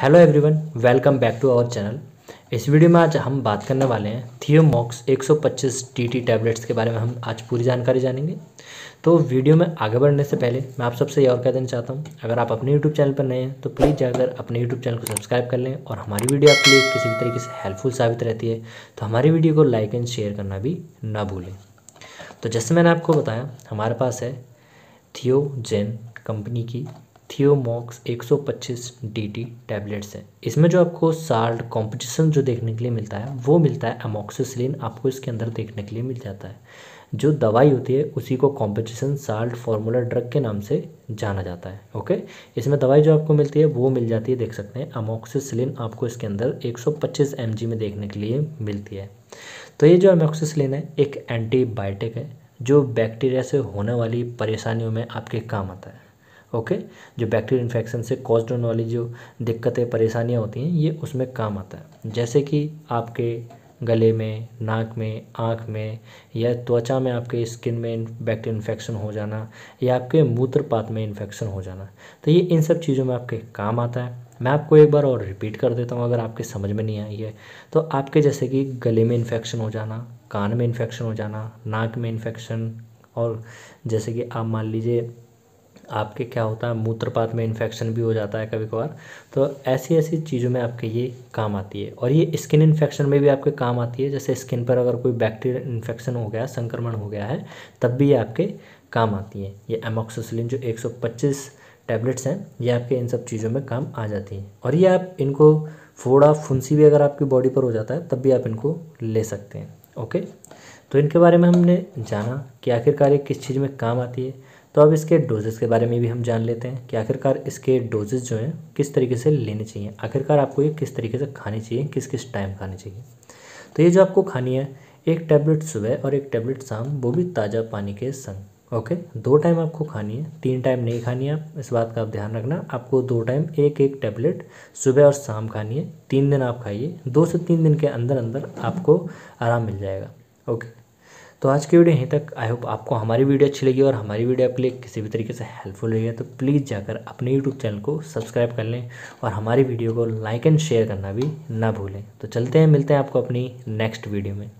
hello everyone welcome back to our channel इस video में आज हम बात करने वाले हैं थियोमॉक्स 125 टीटी टैबलेट्स के बारे में हम आज पूरी जानकारी जानेंगे तो वीडियो में आगे बढ़ने से पहले मैं आप सबसे ये और कह देना चाहता हूँ अगर आप अपने यूट्यूब चैनल पर नए हैं तो प्लीज़ जाकर अपने यूट्यूब चैनल को सब्सक्राइब कर लें और हमारी वीडियो आपके लिए किसी भी तरीके से हेल्पफुल साबित रहती है तो हमारी वीडियो को लाइक एंड शेयर करना भी ना भूलें तो जैसे मैंने आपको बताया हमारे पास है थियोजेन कंपनी की थियोमोक्स 125 डीडी टैबलेट्स है इसमें जो आपको साल्ट कॉम्पिटिशन जो देखने के लिए मिलता है वो मिलता है एमोक्सिसिन आपको इसके अंदर देखने के लिए मिल जाता है जो दवाई होती है उसी को कॉम्पिटिशन साल्ट फार्मूला ड्रग के नाम से जाना जाता है ओके इसमें दवाई जो आपको मिलती है वो मिल जाती है देख सकते हैं अमोक्सिसिन आपको इसके अंदर 125 सौ में देखने के लिए मिलती है तो ये जो अमोक्सिसिन है एक एंटीबायोटिक है जो बैक्टीरिया से होने वाली परेशानियों में आपके काम आता है ओके जो बैक्टीरियल इन्फेक्शन से कॉज होने वाली जो दिक्कतें परेशानियाँ होती हैं ये उसमें काम आता है जैसे कि आपके गले में नाक में आँख में या त्वचा में आपके स्किन में बैक्टीरियल इन्फेक्शन हो जाना या आपके मूत्रपात में इन्फेक्शन हो जाना तो ये इन सब चीज़ों में आपके काम आता है मैं आपको एक बार और रिपीट कर देता हूँ अगर आपके समझ में नहीं आई है तो आपके जैसे कि गले में इन्फेक्शन हो जाना कान में इन्फेक्शन हो जाना नाक में इन्फेक्शन और जैसे कि आप मान लीजिए आपके क्या होता है मूत्रपात में इन्फेक्शन भी हो जाता है कभी कभार तो ऐसी ऐसी चीज़ों में आपके ये काम आती है और ये स्किन इन्फेक्शन में भी आपके काम आती है जैसे स्किन पर अगर कोई बैक्टीरिया इन्फेक्शन हो गया संक्रमण हो गया है तब भी ये आपके काम आती हैं ये एमोक्सोसिलिन जो 125 टैबलेट्स हैं ये आपके इन सब चीज़ों में काम आ जाती हैं और ये आप इनको फोड़ा फुंसी भी अगर आपकी बॉडी पर हो जाता है तब भी आप इनको ले सकते हैं ओके तो इनके बारे में हमने जाना कि आखिरकार ये किस चीज़ में काम आती है तो अब इसके डोजेस के बारे में भी हम जान लेते हैं कि आखिरकार इसके डोजेज़ जो हैं किस तरीके से लेने चाहिए आखिरकार आपको ये किस तरीके से खानी चाहिए किस किस टाइम खानी चाहिए तो ये जो आपको खानी है एक टैबलेट सुबह और एक टैबलेट शाम वो भी ताज़ा पानी के संग ओके दो टाइम आपको खानी है तीन टाइम नहीं खानी है आप इस बात का आप ध्यान रखना आपको दो टाइम एक एक टैबलेट सुबह और शाम खानी है तीन दिन आप खाइए दो से तीन दिन के अंदर अंदर आपको आराम मिल जाएगा ओके तो आज की वीडियो यहीं तक आई होप आपको हमारी वीडियो अच्छी लगी और हमारी वीडियो आपके लिए किसी भी तरीके से हेल्पफुल रही है तो प्लीज़ जाकर अपने यूट्यूब चैनल को सब्सक्राइब कर लें और हमारी वीडियो को लाइक एंड शेयर करना भी ना भूलें तो चलते हैं मिलते हैं आपको अपनी नेक्स्ट वीडियो में